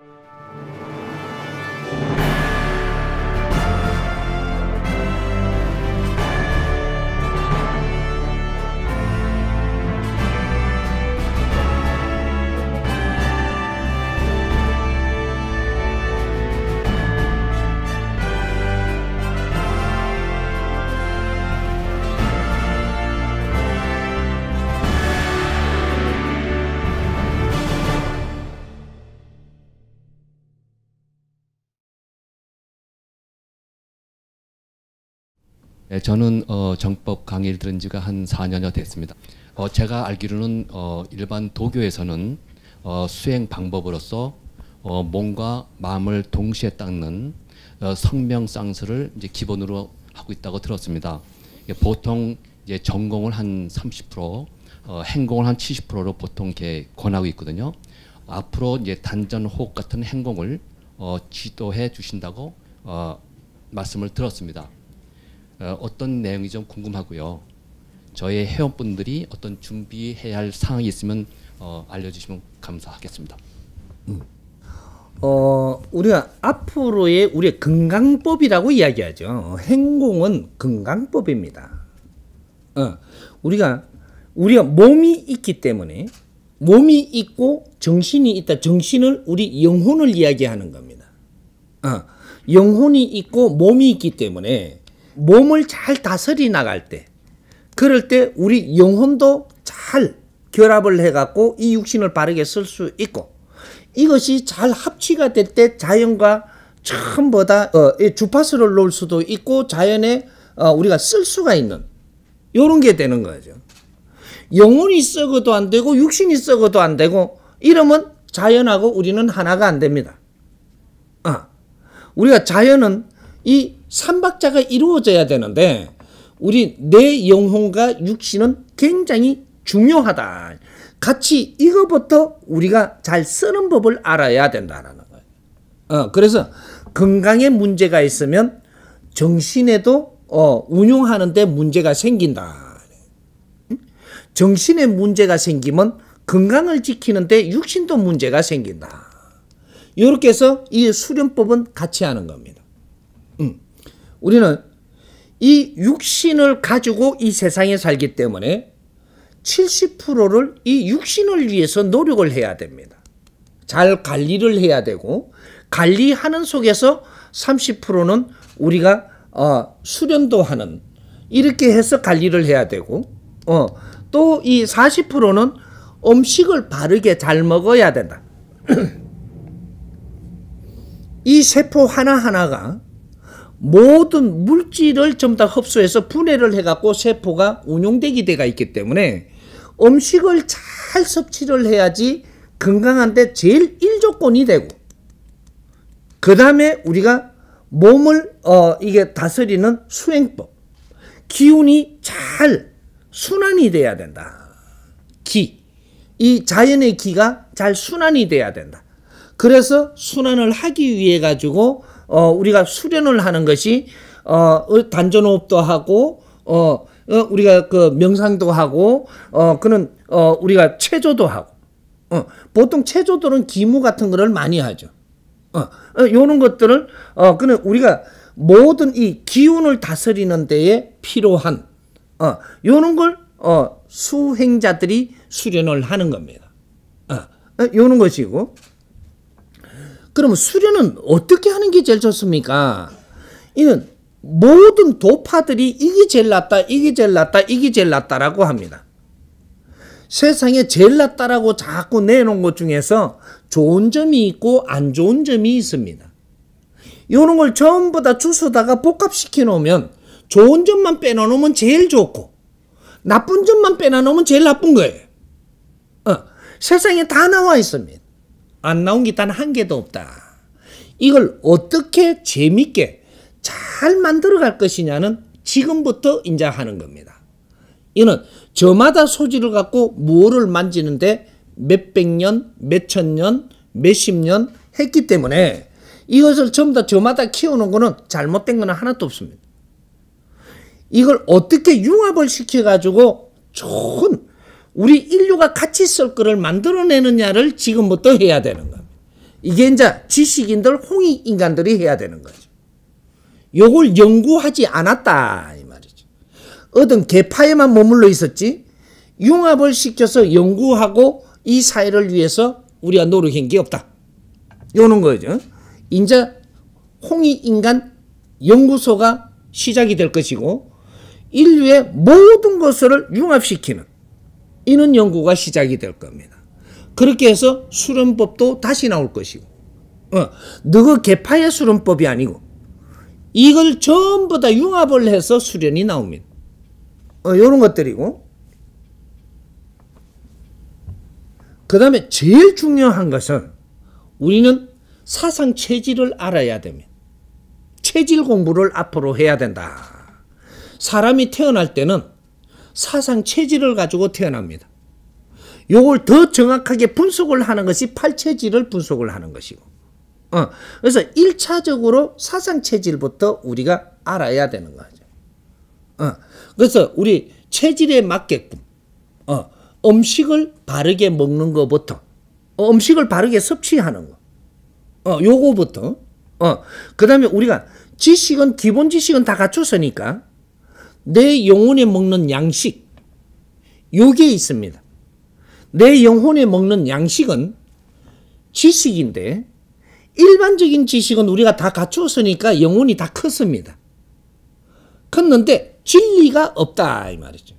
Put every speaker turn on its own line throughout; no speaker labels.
Thank you. 예, 저는 어, 정법 강의를 들은 지가 한 4년여 됐습니다. 어, 제가 알기로는 어, 일반 도교에서는 어, 수행 방법으로서 어, 몸과 마음을 동시에 닦는 어, 성명쌍수를 이제 기본으로 하고 있다고 들었습니다. 예, 보통 이제 전공을 한 30%, 행공을 한 70%로 보통 이렇게 권하고 있거든요. 앞으로 이제 단전 호흡 같은 행공을 지도해 주신다고 말씀을 들었습니다. 어, 어떤 내용이 좀 궁금하고요. 저의 회원분들이 어떤 준비해야 할 사항이 있으면 어, 알려주시면 감사하겠습니다. 음. 어, 우리가 앞으로의 우리의 건강법이라고 이야기하죠. 행공은 건강법입니다. 어, 우리가 우리가 몸이 있기 때문에 몸이 있고 정신이 있다. 정신을 우리 영혼을 이야기하는 겁니다. 어, 영혼이 있고 몸이 있기 때문에 몸을 잘 다스리 나갈 때 그럴 때 우리 영혼도 잘 결합을 해갖고 이 육신을 바르게 쓸 수 있고 이것이 잘 합치가 될 때 자연과 전보다 어, 주파수를 놓을 수도 있고 자연에 어, 우리가 쓸 수가 있는 요런 게 되는 거죠. 영혼이 썩어도 안 되고 육신이 썩어도 안 되고 이러면 자연하고 우리는 하나가 안 됩니다. 아, 우리가 자연은 이 삼박자가 이루어져야 되는데 우리 내 영혼과 육신은 굉장히 중요하다. 같이 이거부터 우리가 잘 쓰는 법을 알아야 된다라는 거예요. 어, 그래서 건강에 문제가 있으면 정신에도 어, 운용하는 데 문제가 생긴다. 정신에 문제가 생기면 건강을 지키는데 육신도 문제가 생긴다. 이렇게 해서 이 수련법은 같이 하는 겁니다. 음. 우리는 이 육신을 가지고 이 세상에 살기 때문에 70%를 이 육신을 위해서 노력을 해야 됩니다. 잘 관리를 해야 되고 관리하는 속에서 30%는 우리가 어, 수련도 하는 이렇게 해서 관리를 해야 되고 어, 또이 40%는 음식을 바르게 잘 먹어야 된다. 이 세포 하나하나가 모든 물질을 전부 다 흡수해서 분해를 해갖고 세포가 운용되기 돼가 있기 때문에 음식을 잘 섭취를 해야지 건강한데 제일 일조건이 되고 그 다음에 우리가 몸을 어 이게 다스리는 수행법 기운이 잘 순환이 돼야 된다 기 이 자연의 기가 잘 순환이 돼야 된다 그래서 순환을 하기 위해 가지고 어, 우리가 수련을 하는 것이 어, 어, 단전호흡도 하고 어, 어, 우리가 그 명상도 하고 어, 그는 어, 우리가 체조도 하고 어, 보통 체조들은 기무 같은 거를 많이 하죠. 어, 어 요런 것들을 어, 그는 우리가 모든 이 기운을 다스리는 데에 필요한 어, 요런 걸 어, 수행자들이 수련을 하는 겁니다. 어, 어 요런 것이고 그러면 수련은 어떻게 하는 게 제일 좋습니까? 이는 모든 도파들이 이게 제일 낫다, 이게 제일 낫다, 이게 제일 낫다라고 합니다. 세상에 제일 낫다라고 자꾸 내놓은 것 중에서 좋은 점이 있고 안 좋은 점이 있습니다. 이런 걸 전부 다 주스다가 복합시켜 놓으면 좋은 점만 빼놓으면 제일 좋고 나쁜 점만 빼놓으면 제일 나쁜 거예요. 어, 세상에 다 나와 있습니다. 안 나온 게 단 한 개도 없다. 이걸 어떻게 재밌게 잘 만들어 갈 것이냐는 지금부터 인제 하는 겁니다. 이는 저마다 소질을 갖고 무엇을 만지는데 몇 백 년, 몇 천 년, 몇 십 년 했기 때문에 이것을 전부 다 저마다 키우는 거는 잘못된 거는 하나도 없습니다. 이걸 어떻게 융합을 시켜가지고 좋은 우리 인류가 같이 쓸 거를 만들어내느냐를 지금부터 해야 되는 겁니다. 이게 이제 지식인들 홍익 인간들이 해야 되는 거죠. 요걸 연구하지 않았다 이 말이죠. 어떤 개파에만 머물러 있었지 융합을 시켜서 연구하고 이 사회를 위해서 우리가 노력한 게 없다. 요는 거죠. 이제 홍익 인간 연구소가 시작이 될 것이고 인류의 모든 것을 융합시키는 이런 연구가 시작이 될 겁니다. 그렇게 해서 수련법도 다시 나올 것이고 어, 너그 개파의 수련법이 아니고 이걸 전부 다 융합을 해서 수련이 나옵니다. 어, 이런 것들이고 그 다음에 제일 중요한 것은 우리는 사상 체질을 알아야 됩니다. 체질 공부를 앞으로 해야 된다. 사람이 태어날 때는 사상 체질을 가지고 태어납니다. 요걸 더 정확하게 분석을 하는 것이 팔체질을 분석을 하는 것이고 어, 그래서 1차적으로 사상 체질부터 우리가 알아야 되는 거죠. 어, 그래서 우리 체질에 맞게끔 어, 음식을 바르게 먹는 것부터 어, 음식을 바르게 섭취하는 거 어, 요거부터 어, 그 다음에 우리가 지식은 기본 지식은 다 갖췄으니까 내 영혼에 먹는 양식 요게 있습니다. 내 영혼에 먹는 양식은 지식인데 일반적인 지식은 우리가 다 갖추었으니까 영혼이 다 컸습니다. 컸는데 진리가 없다 이 말이죠.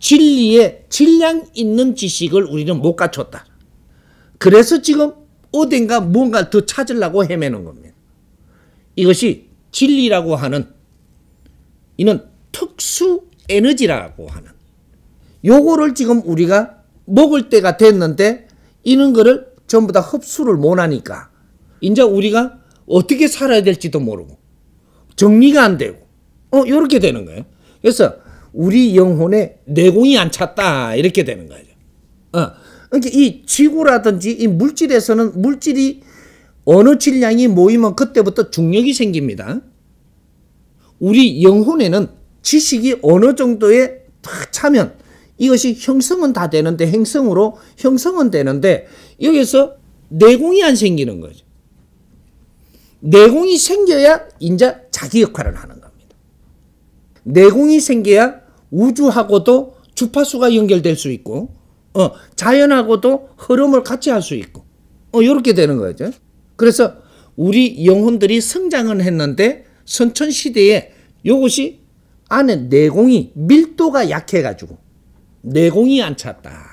진리에 질량 있는 지식을 우리는 못 갖췄다. 그래서 지금 어딘가 뭔가 더 찾으려고 헤매는 겁니다. 이것이 진리라고 하는 이는 수 에너지라고 하는 요거를 지금 우리가 먹을 때가 됐는데 이런 거를 전부 다 흡수를 못 하니까 이제 우리가 어떻게 살아야 될지도 모르고 정리가 안 되고 어 이렇게 되는 거예요. 그래서 우리 영혼에 내공이 안 찼다 이렇게 되는 거죠. 어. 그러니까 이 지구라든지 이 물질에서는 물질이 어느 질량이 모이면 그때부터 중력이 생깁니다. 우리 영혼에는 지식이 어느 정도에 탁 차면 이것이 형성은 다 되는데 행성으로 형성은 되는데 여기서 내공이 안 생기는 거죠. 내공이 생겨야 인자 자기 역할을 하는 겁니다. 내공이 생겨야 우주하고도 주파수가 연결될 수 있고 어, 자연하고도 흐름을 같이 할 수 있고 어, 이렇게 되는 거죠. 그래서 우리 영혼들이 성장은 했는데 선천시대에 이것이 안에 내공이 밀도가 약해가지고 내공이 안 찼다.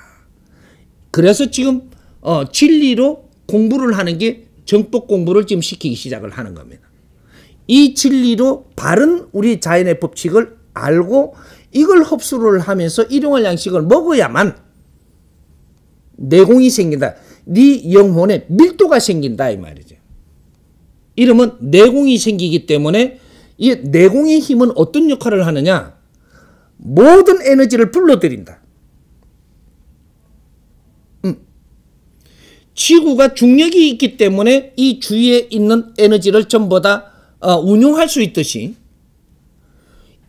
그래서 지금 어, 진리로 공부를 하는 게 정법 공부를 지금 시키기 시작을 하는 겁니다. 이 진리로 바른 우리 자연의 법칙을 알고 이걸 흡수를 하면서 일용할 양식을 먹어야만 내공이 생긴다. 네 영혼에 밀도가 생긴다 이 말이죠. 이러면 내공이 생기기 때문에 이 내공의 힘은 어떤 역할을 하느냐? 모든 에너지를 불러들인다. 음. 지구가 중력이 있기 때문에 이 주위에 있는 에너지를 전부 다 어, 운용할 수 있듯이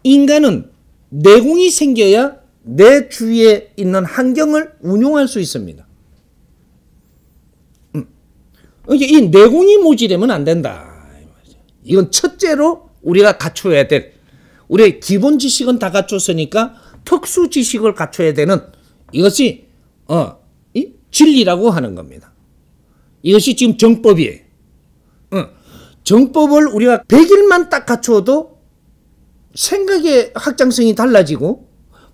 인간은 내공이 생겨야 내 주위에 있는 환경을 운용할 수 있습니다. 음. 이 내공이 모지되면 안 된다. 이건 첫째로 우리가 갖춰야 될 우리의 기본 지식은 다 갖췄으니까 특수 지식을 갖춰야 되는 이것이 어, 이 진리라고 하는 겁니다. 이것이 지금 정법이에요. 어, 정법을 우리가 100일만 딱 갖춰도 생각의 확장성이 달라지고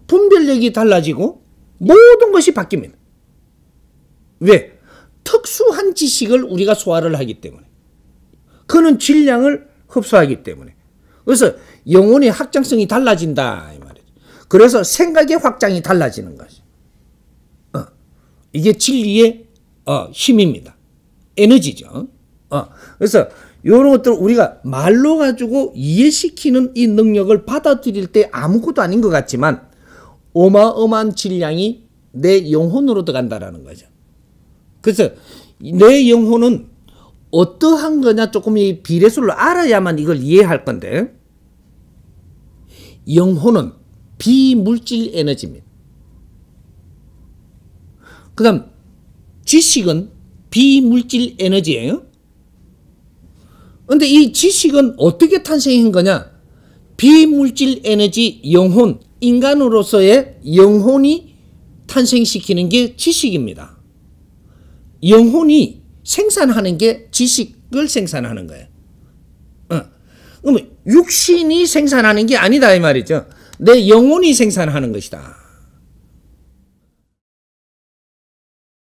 분별력이 달라지고 모든 것이 바뀝니다. 왜? 특수한 지식을 우리가 소화를 하기 때문에 그는 질량을 흡수하기 때문에 그래서 영혼의 확장성이 달라진다 이 말이죠. 그래서 생각의 확장이 달라지는 거죠. 어. 이게 진리의 어, 힘입니다. 에너지죠. 어. 그래서 이런 것들 우리가 말로 가지고 이해시키는 이 능력을 받아들일 때 아무것도 아닌 것 같지만 어마어마한 질량이 내 영혼으로 들어간다라는 거죠. 그래서 내 영혼은 어떠한 거냐 조금 이 비례수를 알아야만 이걸 이해할 건데 영혼은 비물질 에너지입니다. 그 다음 지식은 비물질 에너지예요. 근데 이 지식은 어떻게 탄생한 거냐? 비물질 에너지 영혼, 인간으로서의 영혼이 탄생시키는 게 지식입니다. 영혼이 생산하는 게 지식을 생산하는 거예요. 그러면 육신이 생산하는 게 아니다 이 말이죠. 내 영혼이 생산하는 것이다.